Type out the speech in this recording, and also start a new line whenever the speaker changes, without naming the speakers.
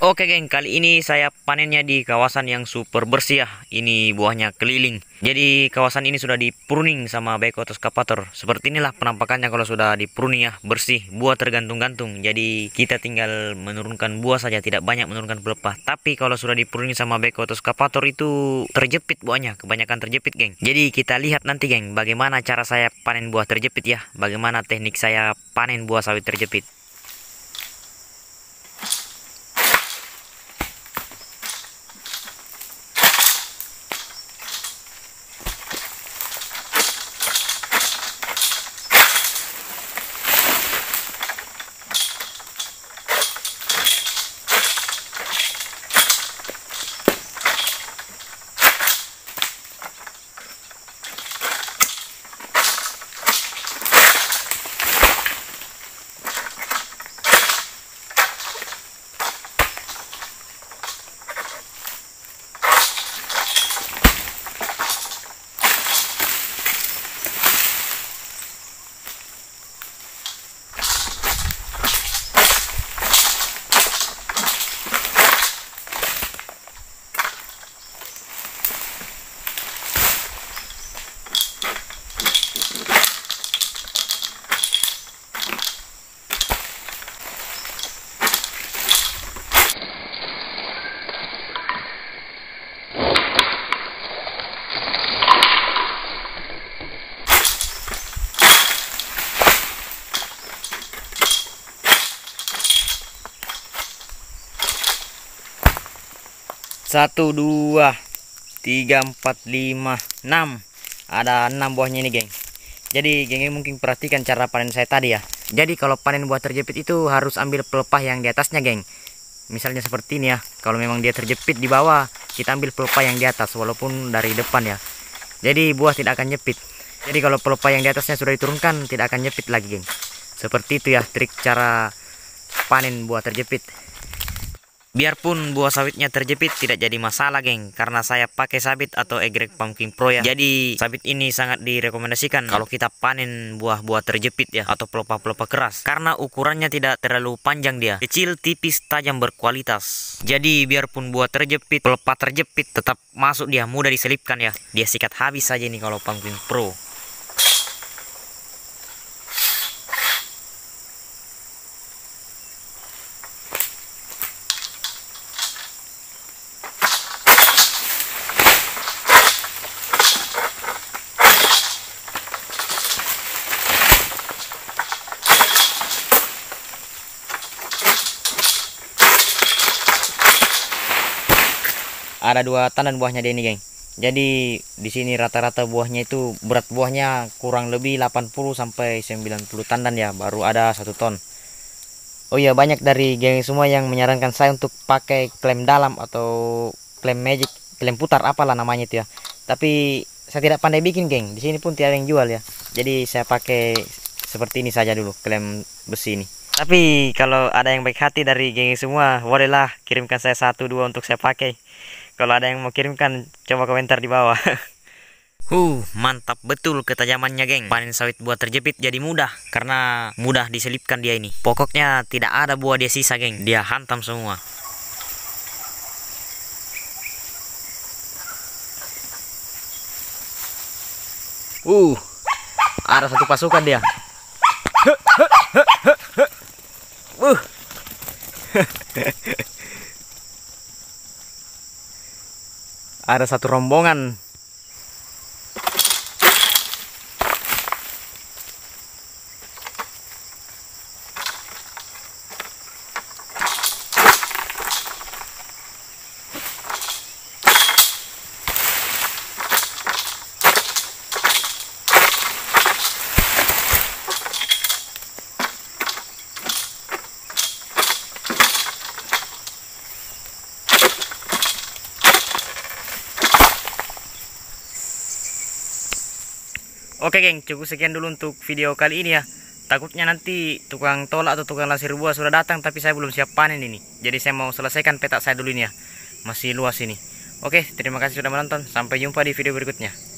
Oke geng, kali ini saya panennya di kawasan yang super bersih ya. Ini buahnya keliling. Jadi kawasan ini sudah dipruning sama beko kapator. Seperti inilah penampakannya kalau sudah dipruning ya, bersih, buah tergantung-gantung. Jadi kita tinggal menurunkan buah saja, tidak banyak menurunkan pelepah. Tapi kalau sudah dipruning sama beko kapator itu terjepit buahnya, kebanyakan terjepit geng. Jadi kita lihat nanti geng bagaimana cara saya panen buah terjepit ya, bagaimana teknik saya panen buah sawit terjepit. satu dua tiga empat lima enam ada enam buahnya ini geng jadi geng, -geng mungkin perhatikan cara panen saya tadi ya jadi kalau panen buah terjepit itu harus ambil pelepah yang di atasnya geng misalnya seperti ini ya kalau memang dia terjepit di bawah kita ambil pelepah yang di atas walaupun dari depan ya jadi buah tidak akan nyepit jadi kalau pelepah yang di atasnya sudah diturunkan tidak akan nyepit lagi geng seperti itu ya trik cara panen buah terjepit Biarpun buah sawitnya terjepit tidak jadi masalah geng Karena saya pakai sabit atau egrek pumpkin pro ya Jadi sabit ini sangat direkomendasikan Kalau kita panen buah-buah terjepit ya Atau pelopak-pelopak keras Karena ukurannya tidak terlalu panjang dia Kecil, tipis, tajam, berkualitas Jadi biarpun buah terjepit, pelopak terjepit Tetap masuk dia, mudah diselipkan ya Dia sikat habis saja nih kalau pumpkin pro ada dua tandan buahnya dia ini geng jadi di sini rata-rata buahnya itu berat buahnya kurang lebih 80 sampai 90 tandan ya baru ada satu ton Oh iya banyak dari geng semua yang menyarankan saya untuk pakai klaim dalam atau klaim magic klaim putar apalah namanya itu ya tapi saya tidak pandai bikin geng di sini pun tiada yang jual ya jadi saya pakai seperti ini saja dulu klaim besi ini tapi kalau ada yang baik hati dari geng semua, bolehlah kirimkan saya satu dua untuk saya pakai. Kalau ada yang mau kirimkan, coba komentar di bawah. Huh, mantap betul ketajamannya geng. Panen sawit buah terjepit jadi mudah karena mudah diselipkan dia ini. Pokoknya tidak ada buah dia sisa geng, dia hantam semua. Uh, ada satu pasukan dia. ada satu rombongan Oke geng, cukup sekian dulu untuk video kali ini ya. Takutnya nanti tukang tolak atau tukang lasir buah sudah datang tapi saya belum siap panen ini. Jadi saya mau selesaikan petak saya dulu ini ya. Masih luas ini. Oke, terima kasih sudah menonton. Sampai jumpa di video berikutnya.